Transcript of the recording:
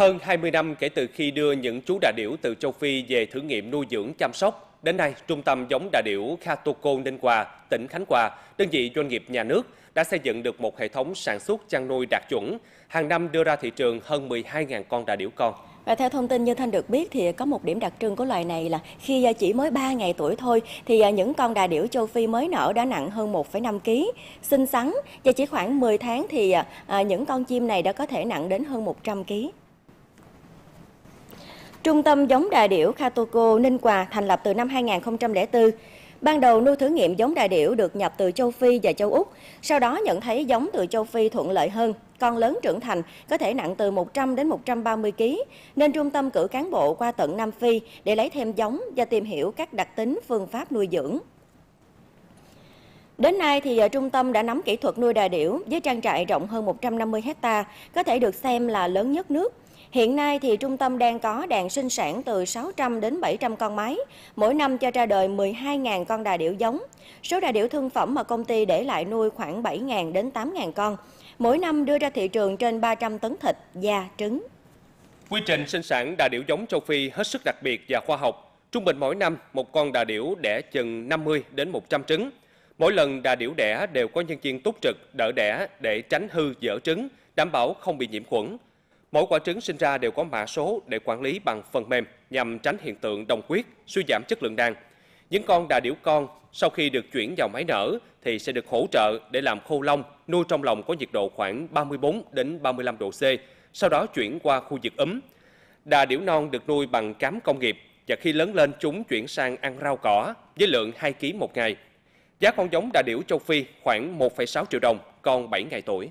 Hơn 20 năm kể từ khi đưa những chú đà điểu từ châu Phi về thử nghiệm nuôi dưỡng chăm sóc, đến nay Trung tâm giống đà điểu Khatoko Ninh Hòa, tỉnh Khánh Hòa, đơn vị doanh nghiệp nhà nước đã xây dựng được một hệ thống sản xuất chăn nuôi đạt chuẩn, hàng năm đưa ra thị trường hơn 12.000 con đà điểu con. Và theo thông tin như Thanh được biết thì có một điểm đặc trưng của loài này là khi chỉ mới 3 ngày tuổi thôi thì những con đà điểu châu Phi mới nở đã nặng hơn 1,5 kg, xinh xắn và chỉ khoảng 10 tháng thì à, à, những con chim này đã có thể nặng đến hơn 100 kg. Trung tâm giống đà điểu Katoko Ninh Quà thành lập từ năm 2004. Ban đầu nuôi thử nghiệm giống đà điểu được nhập từ châu Phi và châu Úc, sau đó nhận thấy giống từ châu Phi thuận lợi hơn, con lớn trưởng thành có thể nặng từ 100 đến 130 kg, nên trung tâm cử cán bộ qua tận Nam Phi để lấy thêm giống và tìm hiểu các đặc tính phương pháp nuôi dưỡng. Đến nay thì ờ, trung tâm đã nắm kỹ thuật nuôi đà điểu với trang trại rộng hơn 150 hecta, có thể được xem là lớn nhất nước. Hiện nay thì trung tâm đang có đàn sinh sản từ 600 đến 700 con máy, mỗi năm cho ra đời 12.000 con đà điểu giống. Số đà điểu thương phẩm mà công ty để lại nuôi khoảng 7.000 đến 8.000 con, mỗi năm đưa ra thị trường trên 300 tấn thịt, da, trứng. Quy trình sinh sản đà điểu giống châu Phi hết sức đặc biệt và khoa học. Trung bình mỗi năm, một con đà điểu đẻ chừng 50 đến 100 trứng. Mỗi lần đà điểu đẻ đều có nhân viên túc trực đỡ đẻ để tránh hư dở trứng, đảm bảo không bị nhiễm khuẩn. Mỗi quả trứng sinh ra đều có mã số để quản lý bằng phần mềm nhằm tránh hiện tượng đồng huyết, suy giảm chất lượng đàn. Những con đà điểu con sau khi được chuyển vào máy nở thì sẽ được hỗ trợ để làm khô lông, nuôi trong lòng có nhiệt độ khoảng 34 đến 35 độ C, sau đó chuyển qua khu vực ấm. Đà điểu non được nuôi bằng cám công nghiệp và khi lớn lên chúng chuyển sang ăn rau cỏ với lượng 2 kg một ngày. Giá con giống đà điểu châu Phi khoảng 1,6 triệu đồng, còn 7 ngày tuổi.